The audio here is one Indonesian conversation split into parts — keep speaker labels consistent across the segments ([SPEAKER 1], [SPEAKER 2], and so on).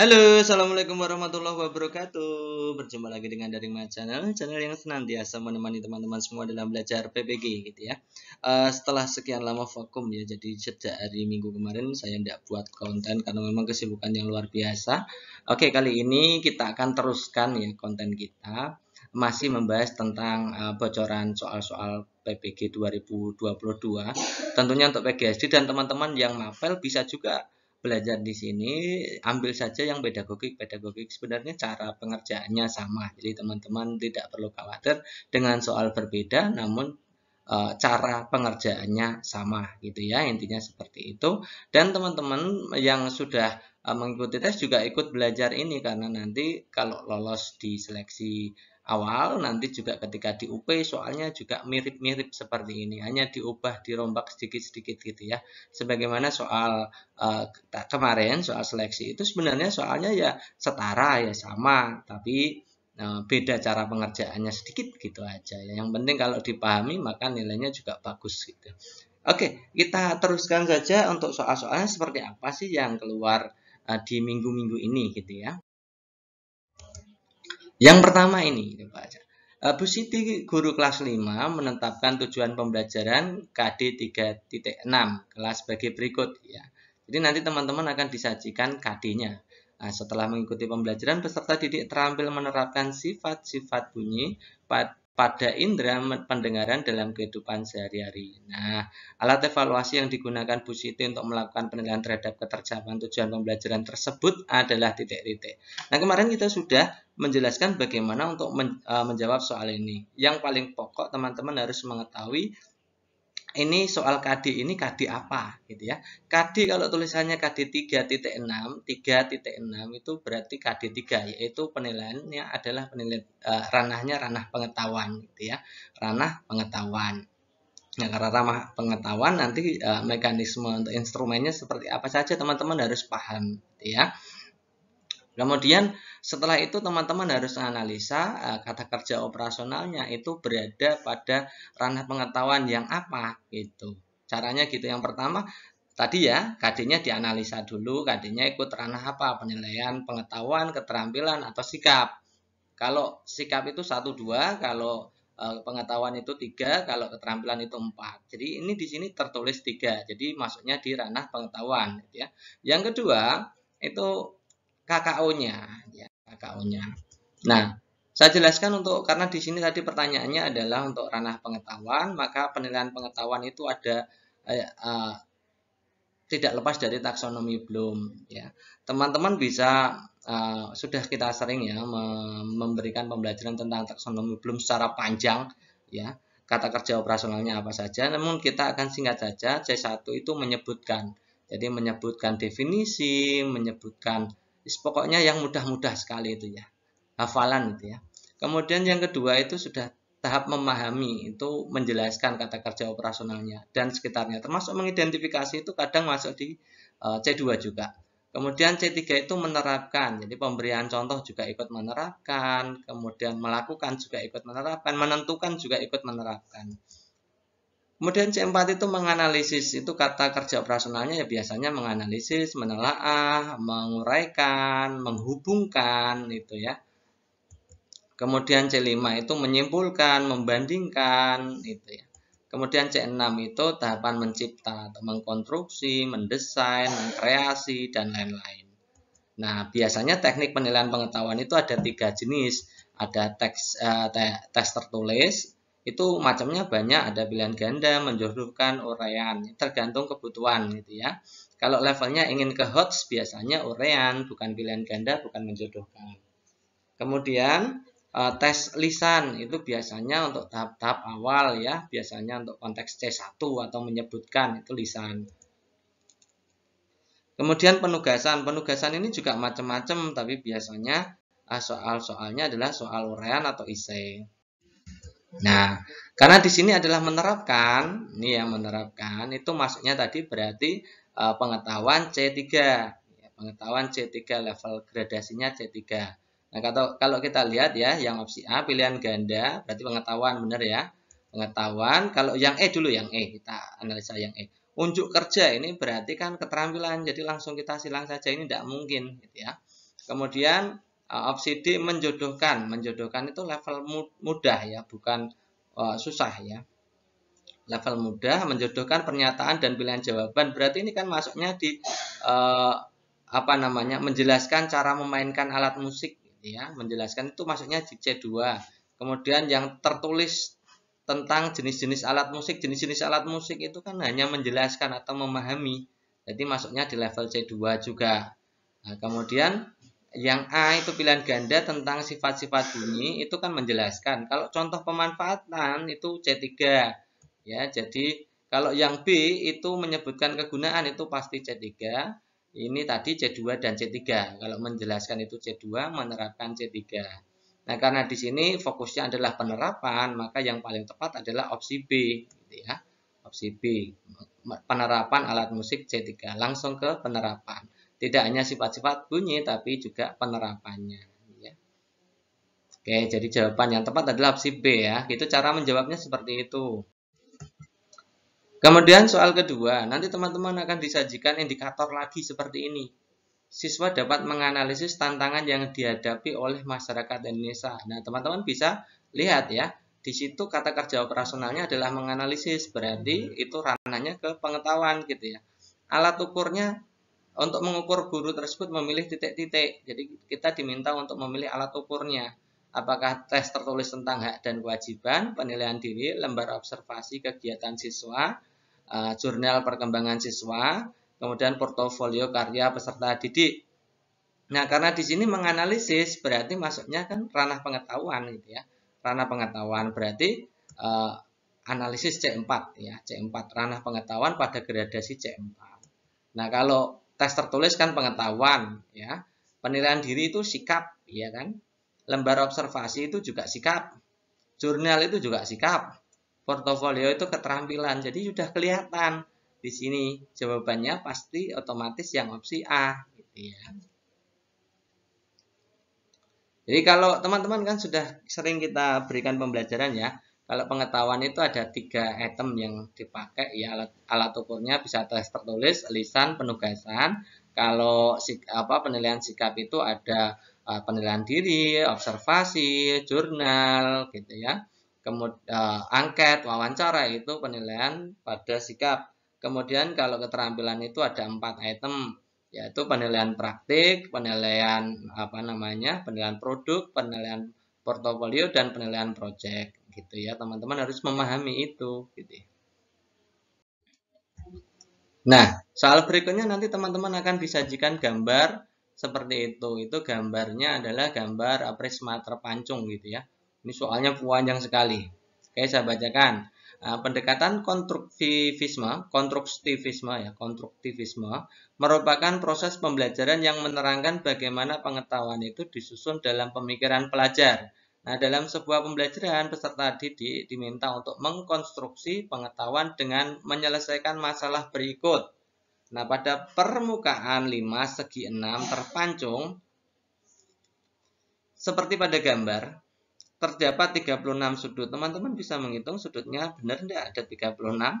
[SPEAKER 1] Halo, assalamualaikum warahmatullahi wabarakatuh. Berjumpa lagi dengan Daring My Channel, channel yang senantiasa menemani teman-teman semua dalam belajar PPG, gitu ya. Uh, setelah sekian lama vakum ya, jadi sejak hari Minggu kemarin saya tidak buat konten karena memang kesibukan yang luar biasa. Oke, kali ini kita akan teruskan ya konten kita masih membahas tentang uh, bocoran soal-soal PPG 2022. Tentunya untuk PGSD dan teman-teman yang mapel bisa juga belajar di sini ambil saja yang pedagogik pedagogik sebenarnya cara pengerjaannya sama jadi teman-teman tidak perlu khawatir dengan soal berbeda namun e, cara pengerjaannya sama gitu ya intinya seperti itu dan teman-teman yang sudah e, mengikuti tes juga ikut belajar ini karena nanti kalau lolos di seleksi awal nanti juga ketika di UP soalnya juga mirip-mirip seperti ini hanya diubah dirombak sedikit-sedikit gitu ya sebagaimana soal uh, kemarin soal seleksi itu sebenarnya soalnya ya setara ya sama tapi uh, beda cara pengerjaannya sedikit gitu aja ya. yang penting kalau dipahami maka nilainya juga bagus gitu Oke, kita teruskan saja untuk soal-soalnya seperti apa sih yang keluar uh, di minggu-minggu ini gitu ya. Yang pertama ini, Pak aja. Eh, Bu Siti, guru kelas 5, menetapkan tujuan pembelajaran KD 3.6, kelas sebagai berikut. ya. Jadi nanti teman-teman akan disajikan KD-nya. Nah, setelah mengikuti pembelajaran, peserta didik terampil menerapkan sifat-sifat bunyi, pada indera pendengaran dalam kehidupan sehari-hari. Nah, alat evaluasi yang digunakan Bu Siti untuk melakukan penilaian terhadap ketercapaan tujuan pembelajaran tersebut adalah titik-titik. Nah, kemarin kita sudah menjelaskan bagaimana untuk eh, menjawab soal ini. Yang paling pokok teman-teman harus mengetahui ini soal KD ini KD apa gitu ya. KD kalau tulisannya KD 3.6, 3.6 itu berarti KD 3 yaitu penilaiannya adalah penilaian eh, ranahnya ranah pengetahuan gitu ya. Ranah pengetahuan. Nah, karena ramah pengetahuan nanti eh, mekanisme untuk instrumennya seperti apa saja teman-teman harus paham gitu ya. Kemudian setelah itu teman-teman harus analisa eh, kata kerja operasionalnya itu berada pada ranah pengetahuan yang apa gitu. Caranya gitu yang pertama tadi ya KD-nya dianalisa dulu, KD-nya ikut ranah apa? Penilaian pengetahuan, keterampilan atau sikap. Kalau sikap itu satu dua kalau eh, pengetahuan itu tiga, kalau keterampilan itu empat. Jadi ini di sini tertulis tiga, jadi masuknya di ranah pengetahuan. Gitu ya. Yang kedua itu KKO-nya, ya, KKO-nya. Nah, saya jelaskan untuk karena di sini tadi pertanyaannya adalah untuk ranah pengetahuan, maka penilaian pengetahuan itu ada eh, eh, tidak lepas dari taksonomi Bloom. Ya, teman-teman bisa eh, sudah kita sering ya memberikan pembelajaran tentang taksonomi Bloom secara panjang, ya kata kerja operasionalnya apa saja. Namun kita akan singkat saja C1 itu menyebutkan. Jadi menyebutkan definisi, menyebutkan pokoknya yang mudah-mudah sekali itu ya hafalan itu ya kemudian yang kedua itu sudah tahap memahami itu menjelaskan kata kerja operasionalnya dan sekitarnya termasuk mengidentifikasi itu kadang masuk di eh, C2 juga kemudian C3 itu menerapkan jadi pemberian contoh juga ikut menerapkan kemudian melakukan juga ikut menerapkan menentukan juga ikut menerapkan Kemudian C4 itu menganalisis, itu kata kerja operasionalnya ya biasanya menganalisis, menelaah, menguraikan, menghubungkan itu ya. Kemudian C5 itu menyimpulkan, membandingkan itu ya. Kemudian C6 itu tahapan mencipta atau mengkonstruksi, mendesain, mengkreasi dan lain-lain. Nah, biasanya teknik penilaian pengetahuan itu ada tiga jenis, ada teks eh, tes tertulis, itu macamnya banyak ada pilihan ganda menjodohkan urean tergantung kebutuhan gitu ya kalau levelnya ingin ke HOTS biasanya urean bukan pilihan ganda bukan menjodohkan kemudian eh, tes lisan itu biasanya untuk tahap-tahap awal ya biasanya untuk konteks C1 atau menyebutkan itu lisan kemudian penugasan penugasan ini juga macam-macam tapi biasanya eh, soal-soalnya adalah soal urean atau isi Nah, karena di sini adalah menerapkan, ini yang menerapkan itu masuknya tadi berarti e, pengetahuan C3. Ya, pengetahuan C3 level gradasinya C3. Nah, kalau kalau kita lihat ya yang opsi A pilihan ganda berarti pengetahuan benar ya. Pengetahuan kalau yang E dulu yang E kita analisa yang E. Unjuk kerja ini berarti kan keterampilan. Jadi langsung kita silang saja ini tidak mungkin gitu ya. Kemudian uh, opsi D menjodohkan. Menjodohkan itu level mudah ya, bukan uh, susah ya. Level mudah menjodohkan pernyataan dan pilihan jawaban. Berarti ini kan masuknya di uh, apa namanya? menjelaskan cara memainkan alat musik gitu ya. Menjelaskan itu masuknya di C2. Kemudian yang tertulis tentang jenis-jenis alat musik. Jenis-jenis alat musik itu kan hanya menjelaskan atau memahami. Jadi masuknya di level C2 juga. Nah, kemudian yang A itu pilihan ganda tentang sifat-sifat bunyi itu kan menjelaskan. Kalau contoh pemanfaatan itu C3. Ya, jadi kalau yang B itu menyebutkan kegunaan itu pasti C3. Ini tadi C2 dan C3. Kalau menjelaskan itu C2, menerapkan C3. Nah, karena di sini fokusnya adalah penerapan, maka yang paling tepat adalah opsi B, gitu ya. Opsi B, penerapan alat musik C3 langsung ke penerapan. Tidak hanya sifat-sifat bunyi tapi juga penerapannya. Ya. Oke, jadi jawaban yang tepat adalah opsi B ya. Itu cara menjawabnya seperti itu. Kemudian soal kedua, nanti teman-teman akan disajikan indikator lagi seperti ini. Siswa dapat menganalisis tantangan yang dihadapi oleh masyarakat Indonesia. Nah, teman-teman bisa lihat ya, di situ kata kerja operasionalnya adalah menganalisis, berarti itu ranahnya ke pengetahuan gitu ya. Alat ukurnya untuk mengukur guru tersebut memilih titik-titik. Jadi kita diminta untuk memilih alat ukurnya. Apakah tes tertulis tentang hak dan kewajiban, penilaian diri, lembar observasi kegiatan siswa, eh, jurnal perkembangan siswa, kemudian portofolio karya peserta didik. Nah, karena di sini menganalisis berarti masuknya kan ranah pengetahuan gitu ya. Ranah pengetahuan berarti uh, analisis C4 ya, C4 ranah pengetahuan pada gradasi C4. Nah, kalau tes tertulis kan pengetahuan ya penilaian diri itu sikap ya kan lembar observasi itu juga sikap jurnal itu juga sikap portofolio itu keterampilan jadi sudah kelihatan di sini jawabannya pasti otomatis yang opsi A gitu ya jadi kalau teman-teman kan sudah sering kita berikan pembelajaran ya kalau pengetahuan itu ada tiga item yang dipakai ya alat alat ukurnya bisa tes tertulis, lisan, penugasan. Kalau apa penilaian sikap itu ada eh, penilaian diri, observasi, jurnal gitu ya. Kemudian uh, eh, angket, wawancara itu penilaian pada sikap. Kemudian kalau keterampilan itu ada empat item yaitu penilaian praktik, penilaian apa namanya, penilaian produk, penilaian portofolio dan penilaian proyek gitu ya teman-teman harus memahami itu gitu ya. Nah, soal berikutnya nanti teman-teman akan disajikan gambar seperti itu. Itu gambarnya adalah gambar eh, prisma terpancung gitu ya. Ini soalnya panjang sekali. Oke, saya bacakan. Eh, pendekatan konstruktivisme, konstruktivisme ya, konstruktivisme merupakan proses pembelajaran yang menerangkan bagaimana pengetahuan itu disusun dalam pemikiran pelajar Nah, dalam sebuah pembelajaran, peserta didik diminta untuk mengkonstruksi pengetahuan dengan menyelesaikan masalah berikut. Nah, pada permukaan 5 segi 6 terpancung, seperti pada gambar, terdapat 36 sudut. Teman-teman bisa menghitung sudutnya benar tidak ada 36?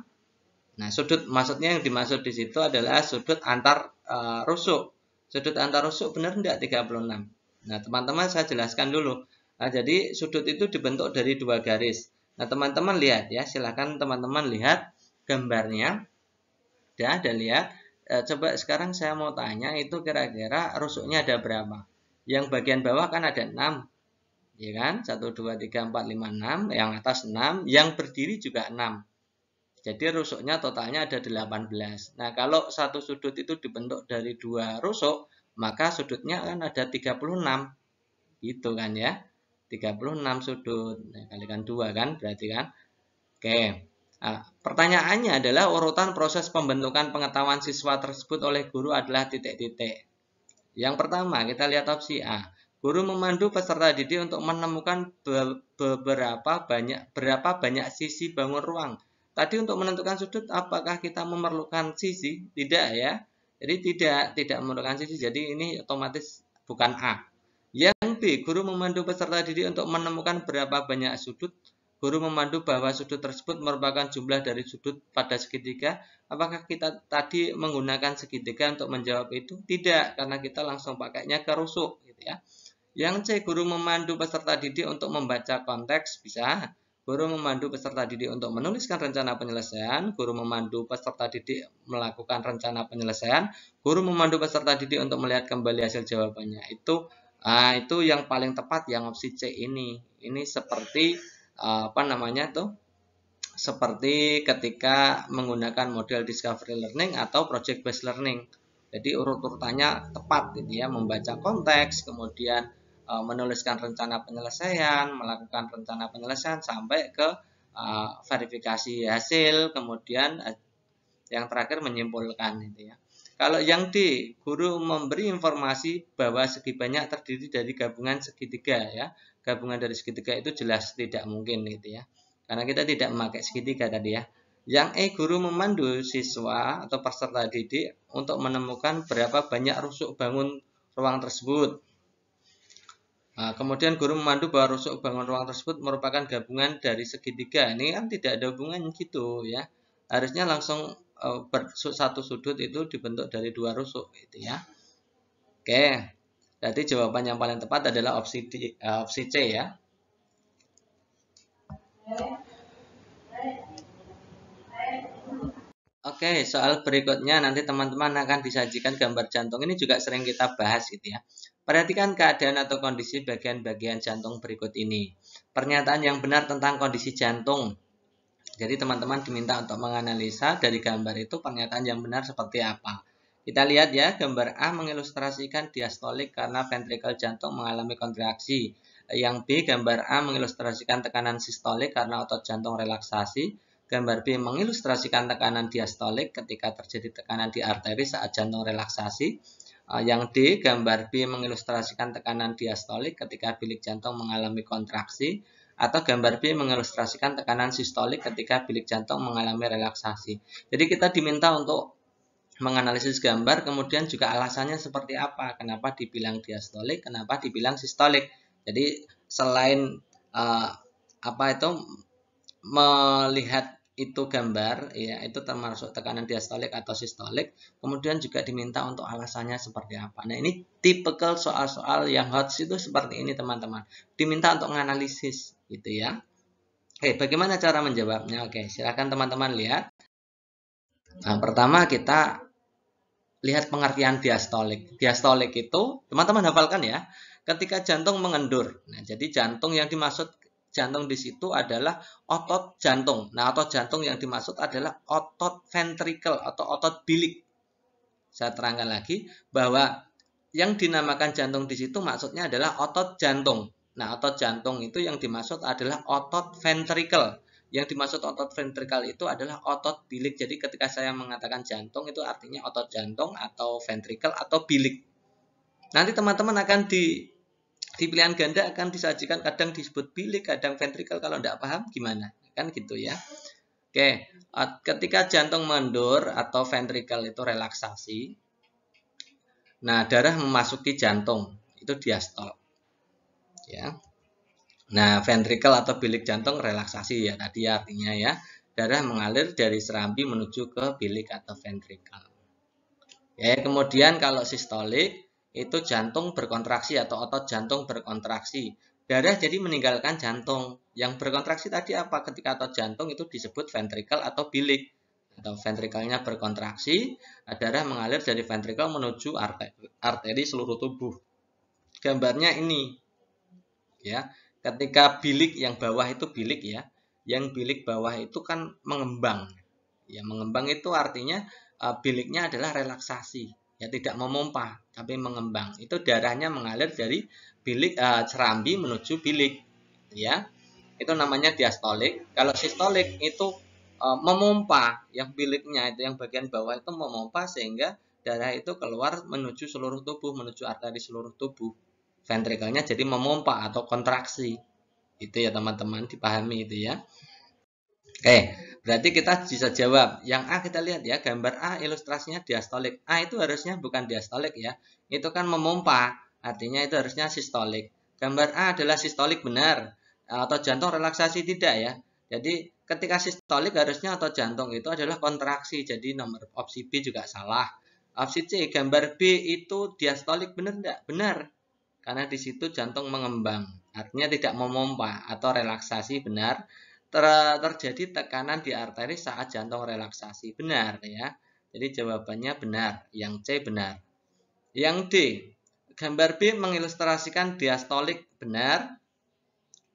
[SPEAKER 1] Nah, sudut maksudnya yang dimaksud di situ adalah sudut antar e, rusuk. Sudut antar rusuk benar tidak 36? Nah, teman-teman saya jelaskan dulu Nah, jadi sudut itu dibentuk dari dua garis. Nah, teman-teman lihat ya, silahkan teman-teman lihat gambarnya. Ya, ada lihat. E, coba sekarang saya mau tanya itu kira-kira rusuknya ada berapa? Yang bagian bawah kan ada 6. Ya kan? 1, 2, 3, 4, 5, 6. Yang atas 6. Yang berdiri juga 6. Jadi rusuknya totalnya ada 18. Nah, kalau satu sudut itu dibentuk dari dua rusuk, maka sudutnya kan ada 36. Gitu kan ya. 36 sudut. Nah, kalikan 2 kan, berarti kan. Oke. Nah, pertanyaannya adalah urutan proses pembentukan pengetahuan siswa tersebut oleh guru adalah titik-titik. Yang pertama, kita lihat opsi A. Guru memandu peserta didik untuk menemukan beberapa banyak berapa banyak sisi bangun ruang. Tadi untuk menentukan sudut apakah kita memerlukan sisi? Tidak ya. Jadi tidak tidak memerlukan sisi. Jadi ini otomatis bukan A. B. Guru memandu peserta didik untuk menemukan berapa banyak sudut. Guru memandu bahwa sudut tersebut merupakan jumlah dari sudut pada segitiga. Apakah kita tadi menggunakan segitiga untuk menjawab itu? Tidak, karena kita langsung pakainya ke rusuk. Gitu ya. Yang C. Guru memandu peserta didik untuk membaca konteks. Bisa. Guru memandu peserta didik untuk menuliskan rencana penyelesaian. Guru memandu peserta didik melakukan rencana penyelesaian. Guru memandu peserta didik untuk melihat kembali hasil jawabannya. Itu Nah, itu yang paling tepat yang opsi C ini. Ini seperti eh, apa namanya tuh? Seperti ketika menggunakan model discovery learning atau project based learning. Jadi urut-urutannya tepat gitu ya, membaca konteks, kemudian eh, menuliskan rencana penyelesaian, melakukan rencana penyelesaian sampai ke eh, verifikasi hasil, kemudian yang terakhir menyimpulkan gitu ya. Kalau yang D, guru memberi informasi bahwa segi banyak terdiri dari gabungan segitiga ya. Gabungan dari segitiga itu jelas tidak mungkin gitu ya. Karena kita tidak memakai segitiga tadi ya. Yang E, guru memandu siswa atau peserta didik untuk menemukan berapa banyak rusuk bangun ruang tersebut. Nah, kemudian guru memandu bahwa rusuk bangun ruang tersebut merupakan gabungan dari segitiga. Ini kan tidak ada hubungan gitu ya. Harusnya langsung Eh, satu sudut itu dibentuk dari dua rusuk itu ya. Oke. jadi jawaban yang paling tepat adalah opsi D, eh, opsi C ya. Oke, soal berikutnya nanti teman-teman akan disajikan gambar jantung. Ini juga sering kita bahas gitu ya. Perhatikan keadaan atau kondisi bagian-bagian jantung berikut ini. Pernyataan yang benar tentang kondisi jantung jadi teman-teman diminta untuk menganalisa dari gambar itu pernyataan yang benar seperti apa. Kita lihat ya, gambar A mengilustrasikan diastolik karena ventrikel jantung mengalami kontraksi. Yang B, gambar A mengilustrasikan tekanan sistolik karena otot jantung relaksasi. Gambar B mengilustrasikan tekanan diastolik ketika terjadi tekanan di arteri saat jantung relaksasi. Eh, yang D, gambar B mengilustrasikan tekanan diastolik ketika bilik jantung mengalami kontraksi. Atau gambar B mengilustrasikan tekanan sistolik ketika bilik jantung mengalami relaksasi. Jadi kita diminta untuk menganalisis gambar, kemudian juga alasannya seperti apa, kenapa dibilang diastolik, kenapa dibilang sistolik. Jadi selain uh, apa itu melihat itu gambar ya itu termasuk tekanan diastolik atau sistolik kemudian juga diminta untuk alasannya seperti apa nah ini tipikal soal-soal yang hot itu seperti ini teman-teman diminta untuk menganalisis gitu ya oke bagaimana cara menjawabnya oke silahkan teman-teman lihat nah pertama kita lihat pengertian diastolik diastolik itu teman-teman hafalkan ya ketika jantung mengendur nah jadi jantung yang dimaksud jantung di situ adalah otot jantung. Nah, otot jantung yang dimaksud adalah otot ventrikel atau otot bilik. Saya terangkan lagi bahwa yang dinamakan jantung di situ maksudnya adalah otot jantung. Nah, otot jantung itu yang dimaksud adalah otot ventrikel. Yang dimaksud otot ventrikel itu adalah otot bilik. Jadi ketika saya mengatakan jantung itu artinya otot jantung atau ventrikel atau bilik. Nanti teman-teman akan di di pilihan ganda akan disajikan kadang disebut bilik, kadang ventrikel kalau tidak paham gimana. Kan gitu ya. Oke, ketika jantung mendur atau ventrikel itu relaksasi, nah darah memasuki jantung, itu diastol. Ya. Nah, ventrikel atau bilik jantung relaksasi ya tadi artinya ya. Darah mengalir dari serambi menuju ke bilik atau ventrikel. Ya, kemudian kalau sistolik itu jantung berkontraksi atau otot jantung berkontraksi. Darah jadi meninggalkan jantung. Yang berkontraksi tadi apa? Ketika otot jantung itu disebut ventrikel atau bilik. Atau ventrikelnya berkontraksi, darah mengalir dari ventrikel menuju arteri seluruh tubuh. Gambarnya ini. Ya, ketika bilik yang bawah itu bilik ya. Yang bilik bawah itu kan mengembang. Ya, mengembang itu artinya eh, biliknya adalah relaksasi ya tidak memompa tapi mengembang itu darahnya mengalir dari bilik uh, cerambi menuju bilik ya itu namanya diastolik kalau sistolik itu uh, eh, memompa yang biliknya itu yang bagian bawah itu memompa sehingga darah itu keluar menuju seluruh tubuh menuju arteri seluruh tubuh ventrikelnya jadi memompa atau kontraksi itu ya teman-teman dipahami itu ya oke Berarti kita bisa jawab. Yang A kita lihat ya, gambar A ilustrasinya diastolik. A itu harusnya bukan diastolik ya. Itu kan memompa, artinya itu harusnya sistolik. Gambar A adalah sistolik benar. Atau jantung relaksasi tidak ya. Jadi ketika sistolik harusnya atau jantung itu adalah kontraksi. Jadi nomor opsi B juga salah. Opsi C, gambar B itu diastolik benar tidak Benar. Karena di situ jantung mengembang. Artinya tidak memompa atau relaksasi benar ter terjadi tekanan di arteri saat jantung relaksasi. Benar ya. Jadi jawabannya benar, yang C benar. Yang D, gambar B mengilustrasikan diastolik benar.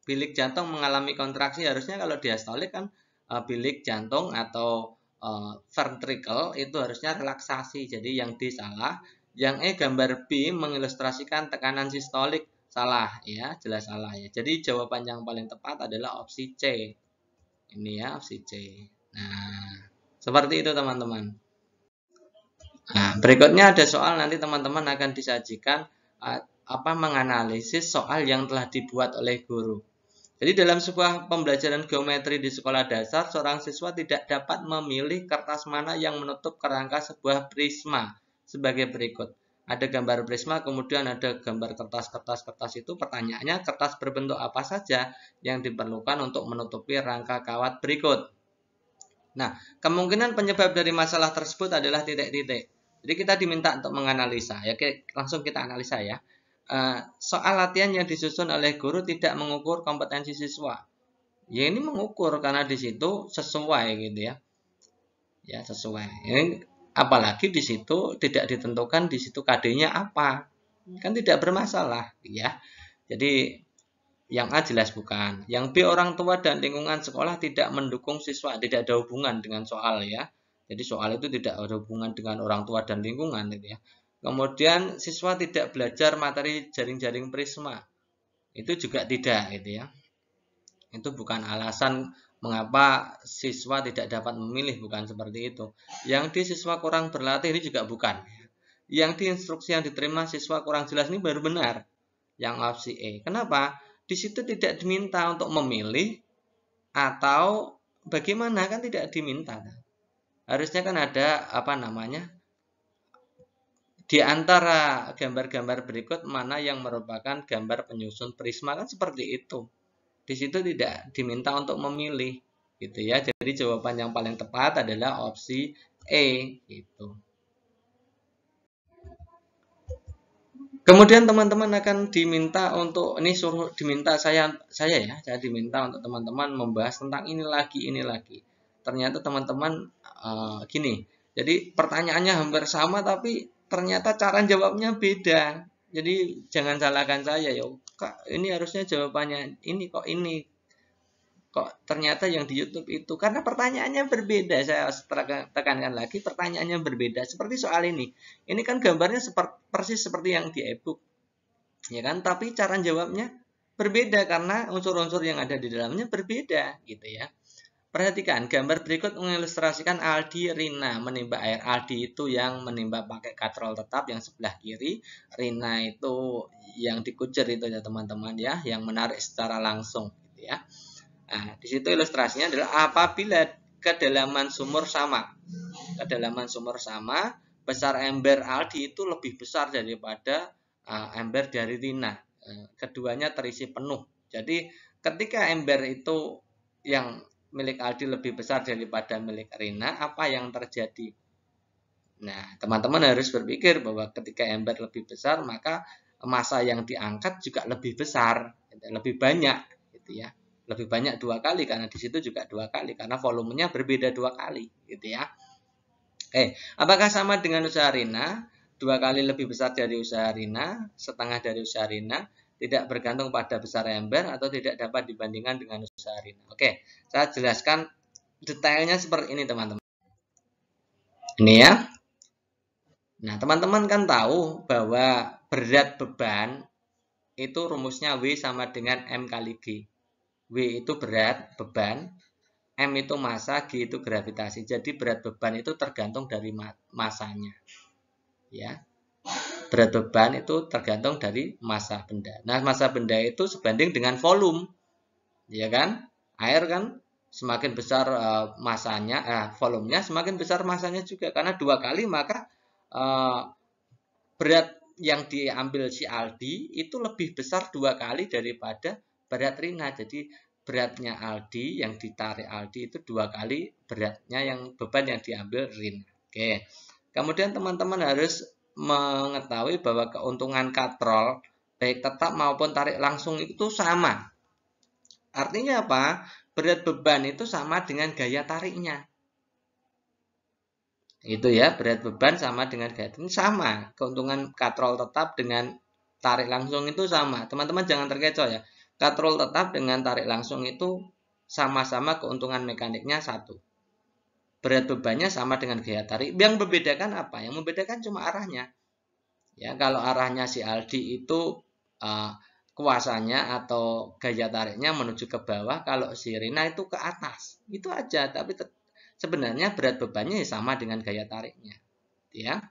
[SPEAKER 1] Bilik jantung mengalami kontraksi harusnya kalau diastolik kan eh, bilik jantung atau eh, ventricle itu harusnya relaksasi. Jadi yang D salah. Yang E gambar B mengilustrasikan tekanan sistolik salah ya, jelas salah ya. Jadi jawaban yang paling tepat adalah opsi C ini ya opsi C nah seperti itu teman-teman nah berikutnya ada soal nanti teman-teman akan disajikan apa menganalisis soal yang telah dibuat oleh guru jadi dalam sebuah pembelajaran geometri di sekolah dasar, seorang siswa tidak dapat memilih kertas mana yang menutup kerangka sebuah prisma sebagai berikut ada gambar prisma, kemudian ada gambar kertas-kertas kertas itu pertanyaannya kertas berbentuk apa saja yang diperlukan untuk menutupi rangka kawat berikut. Nah, kemungkinan penyebab dari masalah tersebut adalah titik-titik. Jadi kita diminta untuk menganalisa, ya langsung kita analisa ya. Eh, soal latihan yang disusun oleh guru tidak mengukur kompetensi siswa. Ya ini mengukur karena di situ sesuai gitu ya. Ya sesuai. Ini apalagi di situ tidak ditentukan di situ KD-nya apa hmm. kan tidak bermasalah ya jadi yang A jelas bukan yang B orang tua dan lingkungan sekolah tidak mendukung siswa tidak ada hubungan dengan soal ya jadi soal itu tidak ada hubungan dengan orang tua dan lingkungan gitu ya kemudian siswa tidak belajar materi jaring-jaring prisma itu juga tidak gitu ya itu bukan alasan Mengapa siswa tidak dapat memilih bukan seperti itu? Yang di siswa kurang berlatih ini juga bukan. Yang di instruksi yang diterima siswa kurang jelas ini baru benar. Yang opsi E. Kenapa? Di situ tidak diminta untuk memilih atau bagaimana kan tidak diminta. Harusnya kan ada apa namanya? Di antara gambar-gambar berikut mana yang merupakan gambar penyusun prisma kan seperti itu di situ tidak diminta untuk memilih gitu ya. Jadi jawaban yang paling tepat adalah opsi E gitu. Kemudian teman-teman akan diminta untuk ini suruh diminta saya saya ya, saya diminta untuk teman-teman membahas tentang ini lagi ini lagi. Ternyata teman-teman uh, gini. Jadi pertanyaannya hampir sama tapi ternyata cara jawabnya beda. Jadi jangan salahkan saya ya kak ini harusnya jawabannya ini kok ini kok ternyata yang di YouTube itu karena pertanyaannya berbeda saya tekankan lagi pertanyaannya berbeda seperti soal ini ini kan gambarnya seperti, persis seperti yang di ebook ya kan tapi cara jawabnya berbeda karena unsur-unsur yang ada di dalamnya berbeda gitu ya Perhatikan, gambar berikut mengilustrasikan Aldi Rina menimba air. Aldi itu yang menimba pakai katrol tetap yang sebelah kiri. Rina itu yang dikucer itu ya teman-teman ya, yang menarik secara langsung gitu ya. Nah, di situ ilustrasinya adalah apabila kedalaman sumur sama. Kedalaman sumur sama, besar ember Aldi itu lebih besar daripada uh, ember dari Rina. Eh, keduanya terisi penuh. Jadi ketika ember itu yang milik Aldi lebih besar daripada milik Rina, apa yang terjadi? Nah, teman-teman harus berpikir bahwa ketika ember lebih besar, maka masa yang diangkat juga lebih besar, gitu, lebih banyak, gitu ya. Lebih banyak dua kali karena di situ juga dua kali karena volumenya berbeda dua kali, gitu ya. Oke, eh, apakah sama dengan usaha Rina? Dua kali lebih besar dari usaha Rina, setengah dari usaha Rina, tidak bergantung pada besar ember atau tidak dapat dibandingkan dengan usaha Rina. Oke, saya jelaskan detailnya seperti ini teman-teman. Ini ya. Nah, teman-teman kan tahu bahwa berat beban itu rumusnya W sama dengan M kali G. W itu berat beban, M itu massa, G itu gravitasi. Jadi berat beban itu tergantung dari masanya. Ya berat beban itu tergantung dari massa benda. Nah, massa benda itu sebanding dengan volume. Ya kan? Air kan semakin besar uh, masanya, eh, volumenya semakin besar masanya juga karena dua kali maka uh, berat yang diambil si Aldi itu lebih besar dua kali daripada berat Rina. Jadi beratnya Aldi yang ditarik Aldi itu dua kali beratnya yang beban yang diambil Rina. Oke. Kemudian teman-teman harus mengetahui bahwa keuntungan katrol baik tetap maupun tarik langsung itu sama. Artinya apa? Berat beban itu sama dengan gaya tariknya. Itu ya, berat beban sama dengan gaya tarik sama. Keuntungan katrol tetap dengan tarik langsung itu sama. Teman-teman jangan terkecoh ya. Katrol tetap dengan tarik langsung itu sama-sama keuntungan mekaniknya satu berat bebannya sama dengan gaya tarik. Yang membedakan apa? Yang membedakan cuma arahnya. Ya, kalau arahnya si Aldi itu uh, kuasanya atau gaya tariknya menuju ke bawah, kalau si Rina itu ke atas. Itu aja, tapi sebenarnya berat bebannya ya sama dengan gaya tariknya. Ya.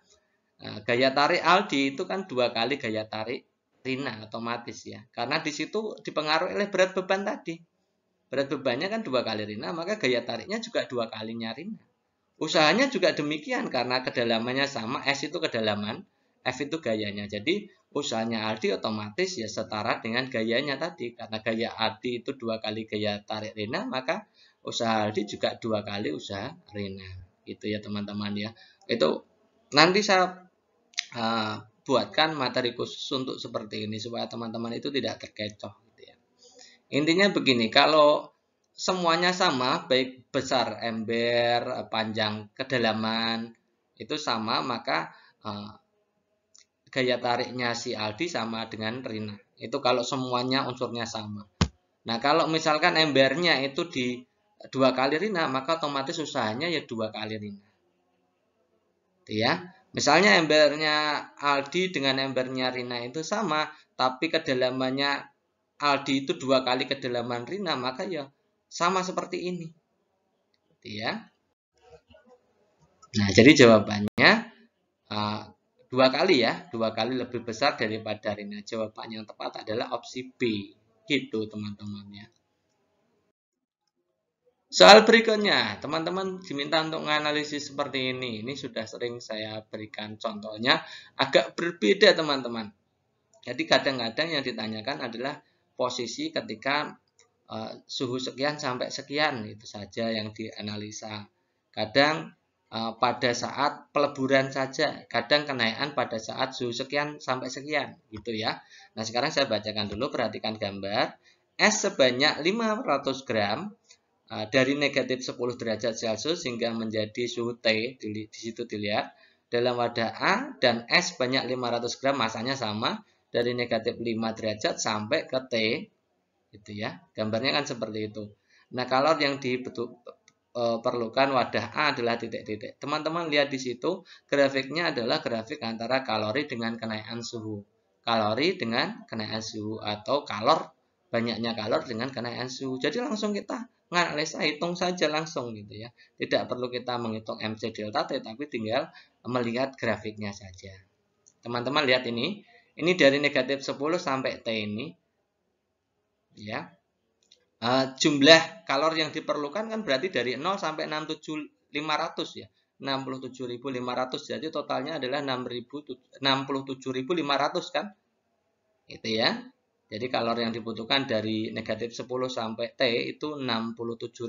[SPEAKER 1] Nah, gaya tarik Aldi itu kan dua kali gaya tarik Rina otomatis ya. Karena di situ dipengaruhi oleh berat beban tadi. Berat bebannya kan dua kali Rina, maka gaya tariknya juga dua kali Rina. Usahanya juga demikian karena kedalamannya sama, S itu kedalaman, F itu gayanya. Jadi usahanya Aldi otomatis ya setara dengan gayanya tadi. Karena gaya Aldi itu dua kali gaya tarik Rina, maka usaha Aldi juga dua kali usaha Rina. Itu ya teman-teman ya. Itu nanti saya uh, buatkan materi khusus untuk seperti ini supaya teman-teman itu tidak terkecoh. Intinya begini, kalau semuanya sama, baik besar ember, panjang, kedalaman, itu sama, maka uh, gaya tariknya si Aldi sama dengan Rina. Itu kalau semuanya unsurnya sama. Nah, kalau misalkan embernya itu di dua kali Rina, maka otomatis usahanya ya dua kali Rina. Itu ya. Misalnya embernya Aldi dengan embernya Rina itu sama, tapi kedalamannya Aldi itu dua kali kedalaman Rina, maka ya sama seperti ini. Gitu ya. Nah, jadi jawabannya uh, dua kali ya, dua kali lebih besar daripada Rina. Jawaban yang tepat adalah opsi B. Gitu teman-teman ya. Soal berikutnya, teman-teman diminta untuk menganalisis seperti ini. Ini sudah sering saya berikan contohnya, agak berbeda teman-teman. Jadi kadang-kadang yang ditanyakan adalah posisi ketika uh, suhu sekian sampai sekian itu saja yang dianalisa. Kadang uh, pada saat peleburan saja, kadang kenaikan pada saat suhu sekian sampai sekian gitu ya. Nah, sekarang saya bacakan dulu perhatikan gambar. Es sebanyak 500 gram uh, dari negatif 10 derajat Celcius hingga menjadi suhu T di, situ dilihat dalam wadah A dan s banyak 500 gram masanya sama dari negatif 5 derajat sampai ke T gitu ya gambarnya kan seperti itu nah kalor yang diperlukan e, wadah A adalah titik-titik teman-teman lihat di situ grafiknya adalah grafik antara kalori dengan kenaikan suhu kalori dengan kenaikan suhu atau kalor banyaknya kalor dengan kenaikan suhu jadi langsung kita analisa hitung saja langsung gitu ya tidak perlu kita menghitung MC delta T tapi tinggal melihat grafiknya saja teman-teman lihat ini ini dari negatif 10 sampai T ini. Ya. Uh, jumlah kalor yang diperlukan kan berarti dari 0 sampai 67500 ya. 67.500 jadi totalnya adalah 67.500 kan itu ya jadi kalor yang dibutuhkan dari negatif 10 sampai T itu 67.500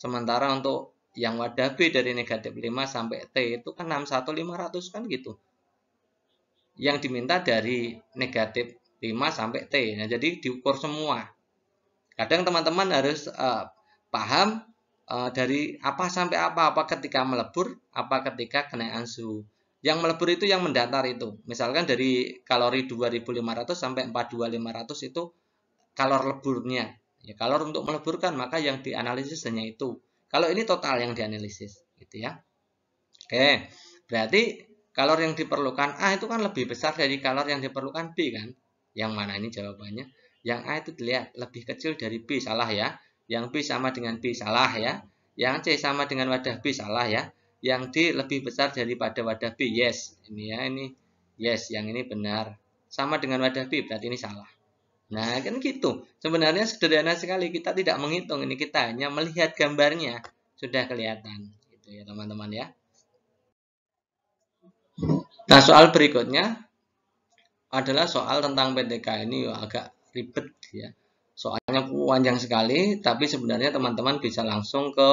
[SPEAKER 1] sementara untuk yang wadah B dari negatif 5 sampai T itu kan 61.500 kan gitu yang diminta dari negatif 5 sampai T. Nah, jadi diukur semua. Kadang teman-teman harus uh, paham uh, dari apa sampai apa, apa ketika melebur, apa ketika kenaikan suhu. Yang melebur itu yang mendatar itu. Misalkan dari kalori 2500 sampai 42500 itu kalor leburnya. Ya, kalor untuk meleburkan maka yang dianalisis hanya itu. Kalau ini total yang dianalisis, gitu ya. Oke, berarti kalor yang diperlukan A itu kan lebih besar dari kalor yang diperlukan B kan? Yang mana ini jawabannya? Yang A itu dilihat lebih kecil dari B, salah ya. Yang B sama dengan B, salah ya. Yang C sama dengan wadah B, salah ya. Yang D lebih besar daripada wadah B, yes. Ini ya, ini yes. Yang ini benar. Sama dengan wadah B, berarti ini salah. Nah, kan gitu. Sebenarnya sederhana sekali. Kita tidak menghitung ini, kita hanya melihat gambarnya. Sudah kelihatan. Gitu ya, teman-teman ya. Nah, soal berikutnya adalah soal tentang PTK ini agak ribet ya. Soalnya panjang sekali, tapi sebenarnya teman-teman bisa langsung ke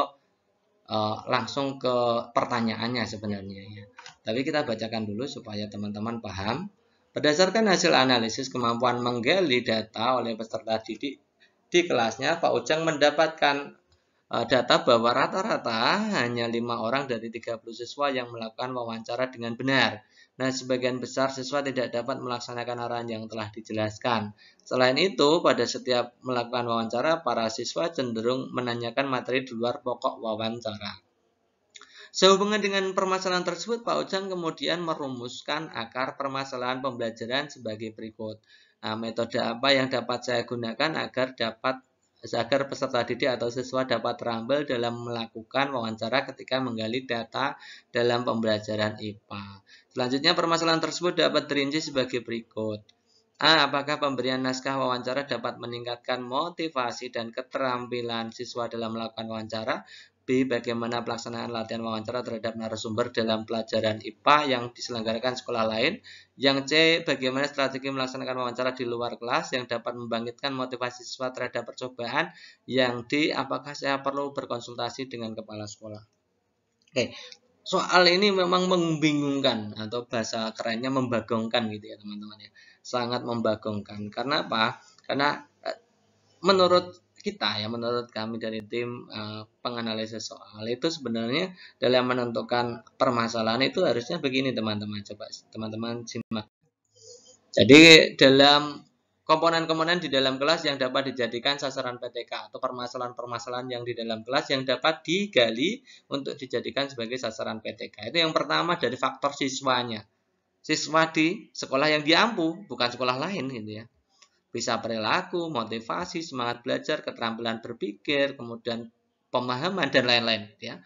[SPEAKER 1] uh, langsung ke pertanyaannya sebenarnya ya. Tapi kita bacakan dulu supaya teman-teman paham. Berdasarkan hasil analisis kemampuan menggali data oleh peserta didik di kelasnya, Pak Ujang mendapatkan eh, data bahwa rata-rata hanya lima orang dari 30 siswa yang melakukan wawancara dengan benar. Nah, sebagian besar siswa tidak dapat melaksanakan arahan yang telah dijelaskan. Selain itu, pada setiap melakukan wawancara, para siswa cenderung menanyakan materi di luar pokok wawancara. Sehubungan dengan permasalahan tersebut, Pak Ujang kemudian merumuskan akar permasalahan pembelajaran sebagai berikut. Nah, metode apa yang dapat saya gunakan agar dapat agar peserta didik atau siswa dapat terampil dalam melakukan wawancara ketika menggali data dalam pembelajaran IPA. Selanjutnya permasalahan tersebut dapat terinci sebagai berikut. A. Apakah pemberian naskah wawancara dapat meningkatkan motivasi dan keterampilan siswa dalam melakukan wawancara? B. Bagaimana pelaksanaan latihan wawancara terhadap narasumber dalam pelajaran IPA yang diselenggarakan sekolah lain? Yang C. Bagaimana strategi melaksanakan wawancara di luar kelas yang dapat membangkitkan motivasi siswa terhadap percobaan? Yang D. Apakah saya perlu berkonsultasi dengan kepala sekolah? Oke, soal ini memang membingungkan atau bahasa kerennya membagongkan gitu ya teman-teman ya sangat membagongkan karena apa karena eh, menurut kita ya menurut kami dari tim eh, penganalisis soal itu sebenarnya dalam menentukan permasalahan itu harusnya begini teman-teman coba teman-teman simak jadi dalam komponen-komponen di dalam kelas yang dapat dijadikan sasaran PTK atau permasalahan-permasalahan yang di dalam kelas yang dapat digali untuk dijadikan sebagai sasaran PTK. Itu yang pertama dari faktor siswanya. Siswa di sekolah yang diampu, bukan sekolah lain gitu ya. Bisa perilaku, motivasi, semangat belajar, keterampilan berpikir, kemudian pemahaman dan lain-lain gitu ya.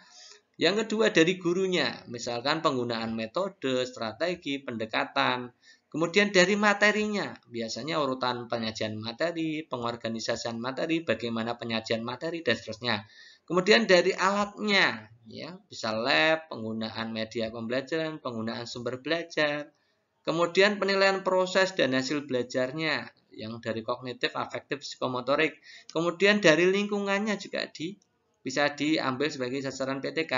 [SPEAKER 1] Yang kedua dari gurunya, misalkan penggunaan metode, strategi, pendekatan, Kemudian dari materinya, biasanya urutan penyajian materi, pengorganisasian materi, bagaimana penyajian materi, dan seterusnya. Kemudian dari alatnya, ya bisa lab, penggunaan media pembelajaran, penggunaan sumber belajar, kemudian penilaian proses dan hasil belajarnya yang dari kognitif, afektif, psikomotorik. Kemudian dari lingkungannya juga di bisa diambil sebagai sasaran PTK,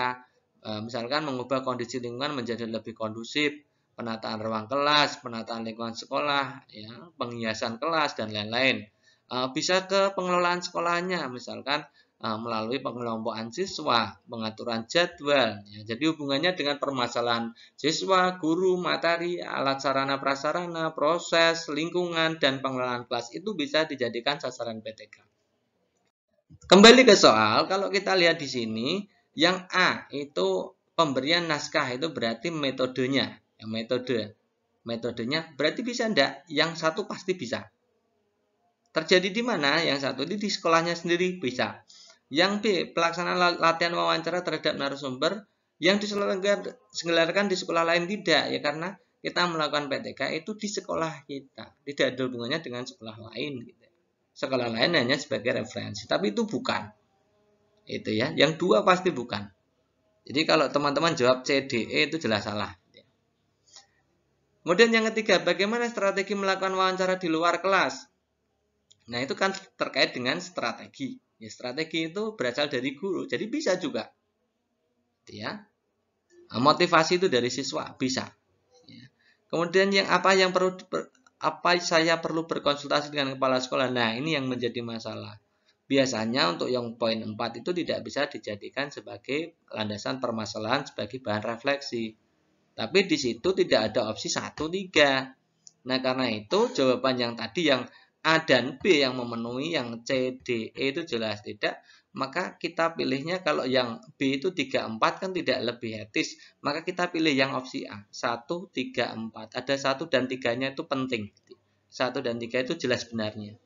[SPEAKER 1] e, misalkan mengubah kondisi lingkungan menjadi lebih kondusif, penataan ruang kelas, penataan lingkungan sekolah, ya, penghiasan kelas dan lain-lain. Eh, bisa ke pengelolaan sekolahnya, misalkan eh, melalui pengelompokan siswa, pengaturan jadwal. Ya, jadi hubungannya dengan permasalahan siswa, guru, materi, alat sarana prasarana, proses, lingkungan, dan pengelolaan kelas itu bisa dijadikan sasaran PTK. Kembali ke soal, kalau kita lihat di sini, yang A itu pemberian naskah itu berarti metodenya yang metode metodenya berarti bisa ndak yang satu pasti bisa terjadi di mana yang satu ini di sekolahnya sendiri bisa yang B pelaksanaan latihan wawancara terhadap narasumber yang diselenggarakan di sekolah lain tidak ya karena kita melakukan PTK itu di sekolah kita tidak ada hubungannya dengan sekolah lain gitu. sekolah lain hanya sebagai referensi tapi itu bukan itu ya yang dua pasti bukan jadi kalau teman-teman jawab CDE itu jelas salah Kemudian yang ketiga, bagaimana strategi melakukan wawancara di luar kelas? Nah, itu kan terkait dengan strategi. Ya, strategi itu berasal dari guru, jadi bisa juga. Gitu ya. Nah, motivasi itu dari siswa, bisa. Ya. Kemudian yang apa yang perlu apa saya perlu berkonsultasi dengan kepala sekolah? Nah, ini yang menjadi masalah. Biasanya untuk yang poin 4 itu tidak bisa dijadikan sebagai landasan permasalahan sebagai bahan refleksi tapi di situ tidak ada opsi 1, 3. Nah, karena itu jawaban yang tadi yang A dan B yang memenuhi yang C, D, E itu jelas tidak. Maka kita pilihnya kalau yang B itu 3, 4 kan tidak lebih etis. Maka kita pilih yang opsi A. 1, 3, 4. Ada 1 dan 3-nya itu penting. 1 dan 3 itu jelas benarnya.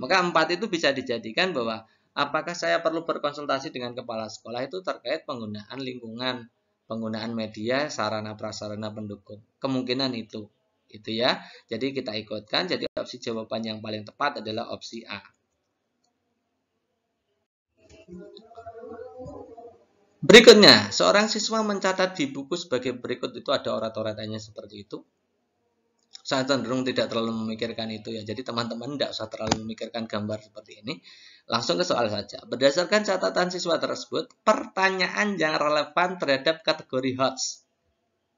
[SPEAKER 1] Maka 4 itu bisa dijadikan bahwa apakah saya perlu berkonsultasi dengan kepala sekolah itu terkait penggunaan lingkungan penggunaan media sarana prasarana pendukung kemungkinan itu gitu ya jadi kita ikutkan jadi opsi jawaban yang paling tepat adalah opsi A Berikutnya, seorang siswa mencatat di buku sebagai berikut itu ada orat-oratannya seperti itu saya cenderung tidak terlalu memikirkan itu ya. Jadi teman-teman tidak usah terlalu memikirkan gambar seperti ini. Langsung ke soal saja. Berdasarkan catatan siswa tersebut, pertanyaan yang relevan terhadap kategori HOTS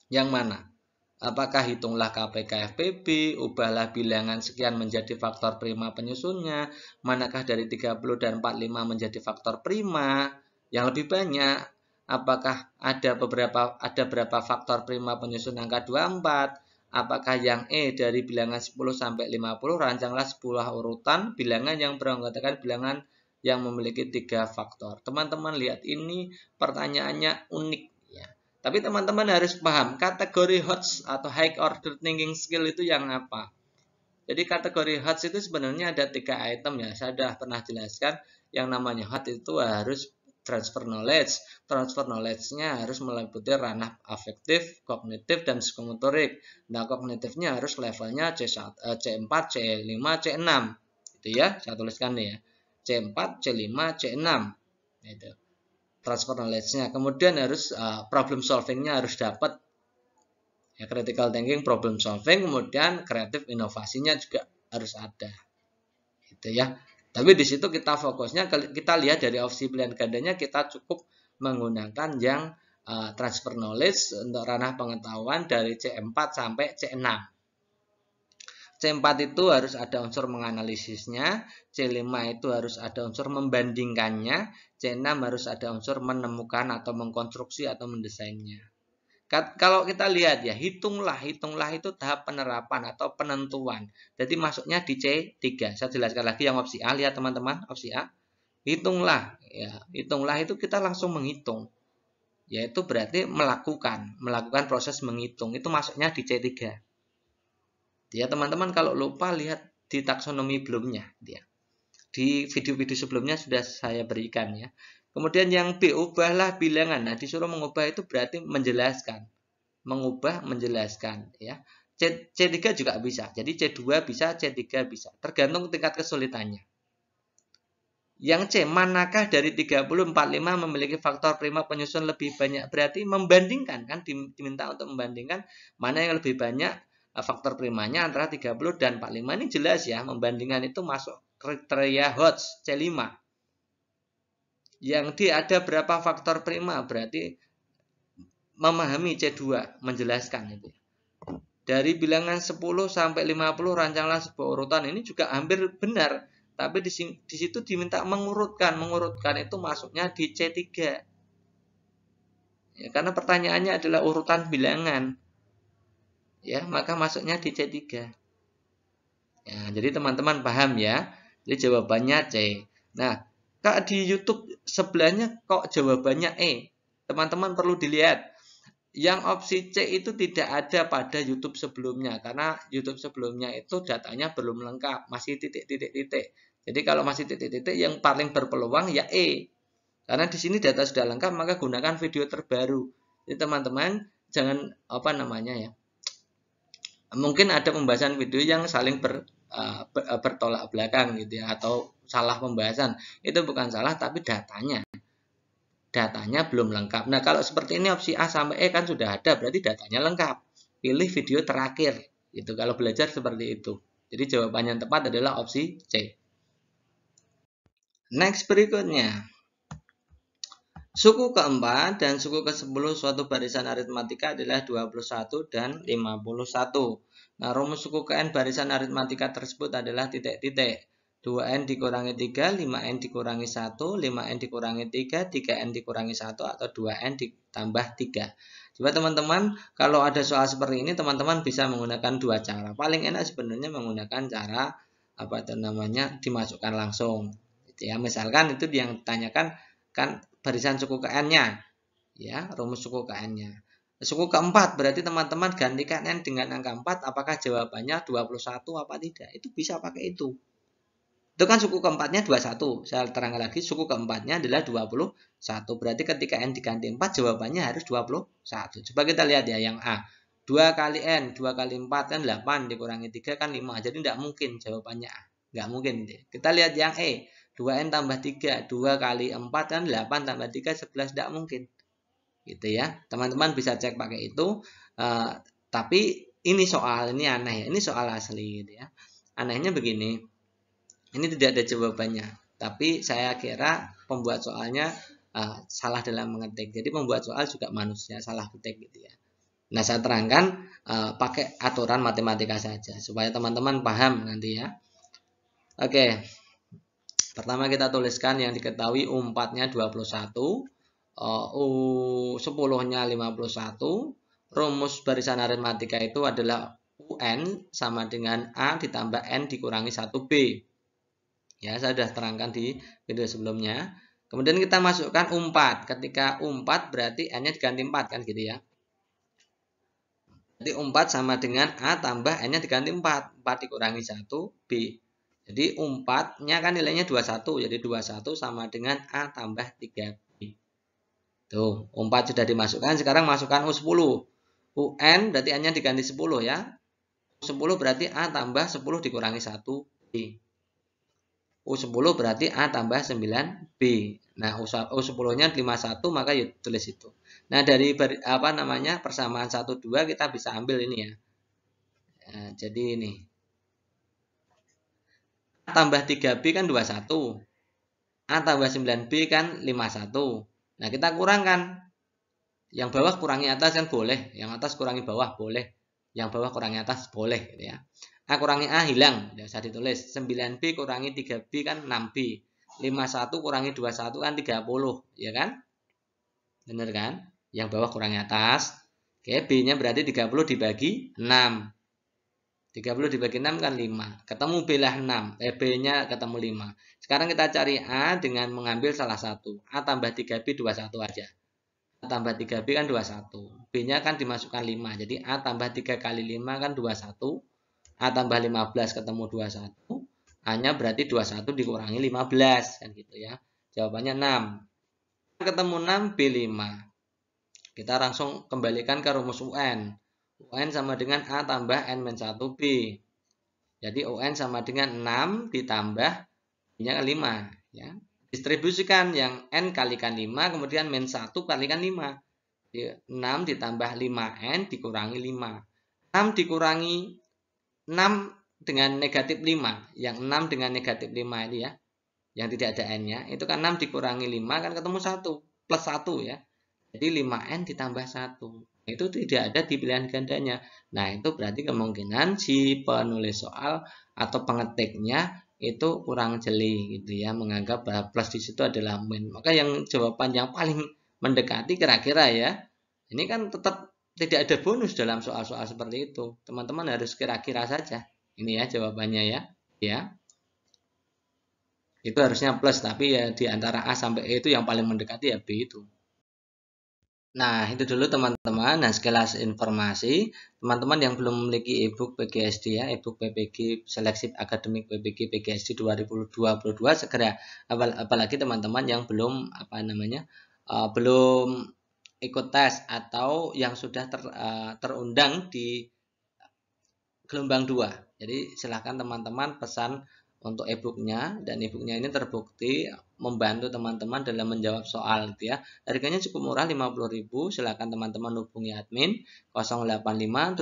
[SPEAKER 1] yang mana? Apakah hitunglah KPK FPB, ubahlah bilangan sekian menjadi faktor prima penyusunnya, manakah dari 30 dan 45 menjadi faktor prima yang lebih banyak? Apakah ada beberapa ada berapa faktor prima penyusun angka 24? Apakah yang E dari bilangan 10 sampai 50? Rancanglah 10 urutan bilangan yang beranggotakan bilangan yang memiliki tiga faktor. Teman-teman lihat ini pertanyaannya unik ya. Tapi teman-teman harus paham kategori HOTS atau High Order Thinking Skill itu yang apa. Jadi kategori HOTS itu sebenarnya ada tiga item ya. Saya sudah pernah jelaskan yang namanya HOTS itu harus transfer knowledge. Transfer knowledge-nya harus meliputi ranah afektif, kognitif, dan psikomotorik. Nah, kognitifnya harus levelnya c 4 C5, C6. Itu ya, saya tuliskan nih ya. C4, C5, C6. Itu. Transfer knowledge-nya. Kemudian harus uh, problem solving-nya harus dapat. Ya, critical thinking, problem solving, kemudian kreatif inovasinya juga harus ada. Itu ya. Tapi di situ kita fokusnya kita lihat dari opsi pilihan gandanya kita cukup menggunakan yang uh, transfer knowledge untuk ranah pengetahuan dari C4 sampai C6. C4 itu harus ada unsur menganalisisnya, C5 itu harus ada unsur membandingkannya, C6 harus ada unsur menemukan atau mengkonstruksi atau mendesainnya. Kalau kita lihat ya, hitunglah, hitunglah itu tahap penerapan atau penentuan. Jadi masuknya di C3. Saya jelaskan lagi yang opsi A, lihat teman-teman, opsi A. Hitunglah, ya, hitunglah itu kita langsung menghitung. Yaitu berarti melakukan, melakukan proses menghitung. Itu masuknya di C3. Ya, teman-teman kalau lupa lihat di taksonomi belumnya, ya. Di video-video sebelumnya sudah saya berikan ya. Kemudian yang B, ubahlah bilangan. Nah, disuruh mengubah itu berarti menjelaskan. Mengubah, menjelaskan. ya C, C3 juga bisa. Jadi C2 bisa, C3 bisa. Tergantung tingkat kesulitannya. Yang C, manakah dari 30, 45 memiliki faktor prima penyusun lebih banyak? Berarti membandingkan, kan diminta untuk membandingkan mana yang lebih banyak eh, faktor primanya antara 30 dan 45 ini jelas ya. Membandingkan itu masuk kriteria HOTS C5 yang D ada berapa faktor prima berarti memahami C2 menjelaskan itu dari bilangan 10 sampai 50 rancanglah sebuah urutan ini juga hampir benar tapi di, situ diminta mengurutkan mengurutkan itu masuknya di C3 ya, karena pertanyaannya adalah urutan bilangan ya maka masuknya di C3 ya, jadi teman-teman paham ya jadi jawabannya C nah Kak di YouTube sebelahnya kok jawabannya E. Teman-teman perlu dilihat. Yang opsi C itu tidak ada pada YouTube sebelumnya karena YouTube sebelumnya itu datanya belum lengkap, masih titik-titik-titik. Jadi kalau masih titik-titik yang paling berpeluang ya E. Karena di sini data sudah lengkap maka gunakan video terbaru. Jadi teman-teman jangan apa namanya ya. Mungkin ada pembahasan video yang saling ber, Eh, eh, bertolak belakang gitu ya atau salah pembahasan itu bukan salah tapi datanya datanya belum lengkap. Nah kalau seperti ini opsi A sampai E kan sudah ada berarti datanya lengkap. Pilih video terakhir itu kalau belajar seperti itu. Jadi jawaban yang tepat adalah opsi C. Next berikutnya. Suku keempat dan suku ke-10 suatu barisan aritmatika adalah 21 dan 51. Nah, rumus suku ke-n barisan aritmatika tersebut adalah titik-titik. 2N dikurangi 3, 5N dikurangi 1, 5N dikurangi 3, 3N dikurangi 1, atau 2N ditambah 3. Coba teman-teman, kalau ada soal seperti ini, teman-teman bisa menggunakan dua cara. Paling enak sebenarnya menggunakan cara, apa itu namanya, dimasukkan langsung. Gitu ya, misalkan itu yang ditanyakan, kan barisan suku KN-nya. Ya, rumus suku KN-nya. Suku keempat berarti teman-teman gantikan N dengan angka 4 apakah jawabannya 21 apa tidak. Itu bisa pakai itu. Itu kan suku keempatnya 21. Saya terangkan lagi suku keempatnya adalah 21. Berarti ketika N diganti 4 jawabannya harus 21. Coba kita lihat ya yang A. 2 kali N, 2 kali 4 kan 8 dikurangi 3 kan 5. Jadi tidak mungkin jawabannya A. Nggak mungkin. Kita lihat yang E. 2N tambah 3, 2 kali 4 kan 8 tambah 3, 11. Tidak mungkin gitu ya teman-teman bisa cek pakai itu uh, tapi ini soal ini aneh ya ini soal asli gitu ya anehnya begini ini tidak ada jawabannya tapi saya kira pembuat soalnya uh, salah dalam mengetik jadi pembuat soal juga manusia salah ketik gitu ya nah saya terangkan uh, pakai aturan matematika saja supaya teman-teman paham nanti ya oke pertama kita tuliskan yang diketahui umpatnya 21 Eh, U 10-nya 51. Rumus barisan aritmatika itu adalah UN sama dengan A ditambah N dikurangi 1B. Ya, saya sudah terangkan di video sebelumnya. Kemudian kita masukkan U4 Ketika U4 berarti N-nya diganti 4 kan gitu ya. Jadi U4 sama dengan A tambah N-nya diganti 4. 4 dikurangi 1, B. Jadi 4-nya kan nilainya 21. Jadi 21 sama dengan A tambah 3B. Tuh, U4 sudah dimasukkan, sekarang masukkan U10. UN berarti hanya diganti 10 ya. u 10 berarti A tambah 10 dikurangi 1 B. U10 berarti A tambah 9 B. Nah, U10-nya 51 maka yuk tulis itu. Nah, dari apa namanya persamaan 1 2 kita bisa ambil ini ya. Nah, jadi ini. A tambah 3B kan 21. A tambah 9B kan 51. Nah, kita kurangkan. Yang bawah kurangi atas kan boleh, yang atas kurangi bawah boleh, yang bawah kurangi atas boleh gitu ya. A kurangi A hilang, tidak ya, usah ditulis. 9B kurangi 3B kan 6B. 51 kurangi 21 kan 30, ya kan? Benar kan? Yang bawah kurangi atas. Oke, B-nya berarti 30 dibagi 6. 30 dibagi 6 kan 5. Ketemu B lah 6. Eh, B-nya ketemu 5. Sekarang kita cari A dengan mengambil salah satu. A tambah 3B 21 aja. A tambah 3B kan 21. B-nya kan dimasukkan 5. Jadi A tambah 3 kali 5 kan 21. A tambah 15 ketemu 21. A-nya berarti 21 dikurangi 15. Kan gitu ya. Jawabannya 6. Ketemu 6, B5. Kita langsung kembalikan ke rumus UN. UN sama dengan A tambah N-1B. Jadi UN sama dengan 6 ditambah Ininya kan 5. Ya. Distribusikan yang N kalikan 5, kemudian min 1 kalikan 5. Jadi 6 ditambah 5N dikurangi 5. 6 dikurangi 6 dengan negatif 5. Yang 6 dengan negatif 5 ini ya. Yang tidak ada N-nya. Itu kan 6 dikurangi 5 kan ketemu 1. Plus 1 ya. Jadi 5N ditambah 1. Itu tidak ada di pilihan gandanya. Nah itu berarti kemungkinan si penulis soal atau pengetiknya itu kurang jeli gitu ya menganggap bahwa plus di situ adalah min maka yang jawaban yang paling mendekati kira-kira ya ini kan tetap tidak ada bonus dalam soal-soal seperti itu teman-teman harus kira-kira saja ini ya jawabannya ya ya itu harusnya plus tapi ya di antara A sampai E itu yang paling mendekati ya B itu Nah, itu dulu teman-teman nah sekilas informasi. Teman-teman yang belum memiliki e-book PGSD ya, e-book PPG Seleksi Akademik PPG PGSD 2022 segera apalagi teman-teman yang belum apa namanya? Uh, belum ikut tes atau yang sudah ter, uh, terundang di gelombang 2. Jadi silahkan teman-teman pesan untuk e-booknya dan e-booknya ini terbukti membantu teman-teman dalam menjawab soal gitu ya harganya cukup murah 50000 Silakan teman-teman hubungi admin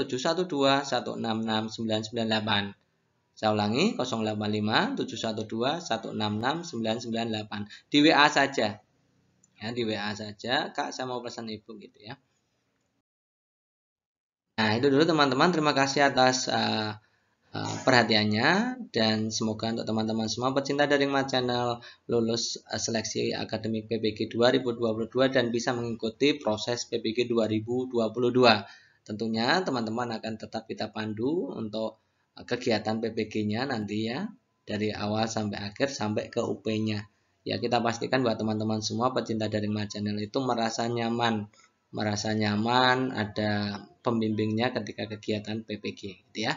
[SPEAKER 1] 085712166998. saya ulangi 085712166998 di WA saja ya di WA saja Kak saya mau pesan e-book, gitu ya Nah itu dulu teman-teman terima kasih atas uh, Eh, perhatiannya dan semoga untuk teman-teman semua pecinta daring mat channel lulus eh, seleksi akademik PPG 2022 dan bisa mengikuti proses PPG 2022. Tentunya teman-teman akan tetap kita pandu untuk eh, kegiatan PPG-nya nanti ya dari awal sampai akhir sampai ke UP-nya. Ya kita pastikan buat teman-teman semua pecinta daring mat channel itu merasa nyaman merasa nyaman, ada pembimbingnya ketika kegiatan PPG gitu ya.